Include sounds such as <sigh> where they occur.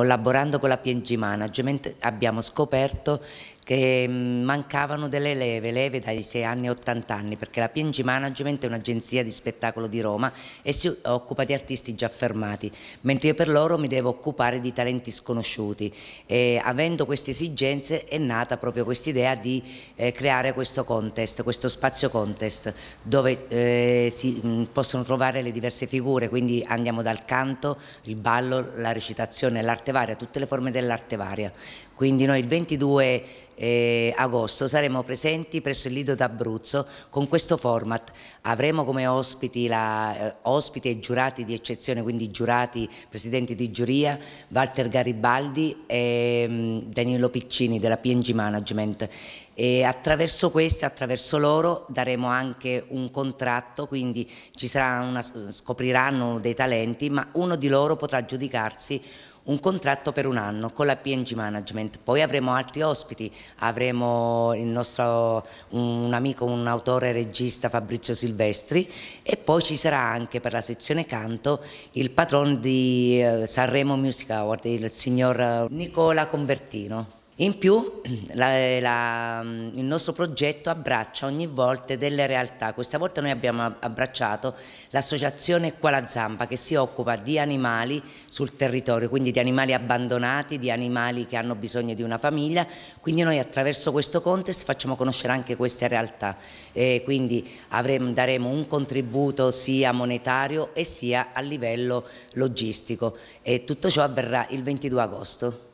collaborando con la PNG Management abbiamo scoperto che mm, mancavano delle leve, leve dai 6 anni ai 80 anni, perché la PNG Management è un'agenzia di spettacolo di Roma e si occupa di artisti già fermati, mentre io per loro mi devo occupare di talenti sconosciuti. E avendo queste esigenze è nata proprio questa idea di eh, creare questo contest, questo spazio contest, dove eh, si mh, mm, possono trovare le diverse figure, quindi andiamo dal canto, il ballo, la recitazione, l'arte dell'arte varia, tutte le forme dell'arte varia. Quindi noi il 22 eh, agosto saremo presenti presso il Lido d'Abruzzo con questo format. Avremo come ospiti, la, eh, ospiti e giurati di eccezione, quindi giurati, presidenti di giuria, Walter Garibaldi e mh, mm, Danilo Piccini della PNG Management. E attraverso questo, attraverso loro, daremo anche un contratto, quindi una, scopriranno dei talenti, ma uno di loro potrà giudicarsi un contratto per un anno con la PNG Management, poi avremo altri ospiti, avremo nostro, un amico, un autore regista Fabrizio Silvestri e poi ci sarà anche per la sezione canto il patron di eh, Sanremo Music Award, il signor eh, Nicola Convertino. In più <clears throat> la, eh, la, mm, il nostro progetto abbraccia ogni volta delle realtà, questa volta noi abbiamo abbracciato l'associazione Quala Zampa che si occupa di animali sul territorio, quindi di animali abbandonati, di animali che hanno bisogno di una famiglia, quindi noi attraverso questo contest facciamo conoscere anche queste realtà e quindi avremo, daremo un contributo sia monetario e sia a livello logistico e tutto ciò avverrà il 22 agosto.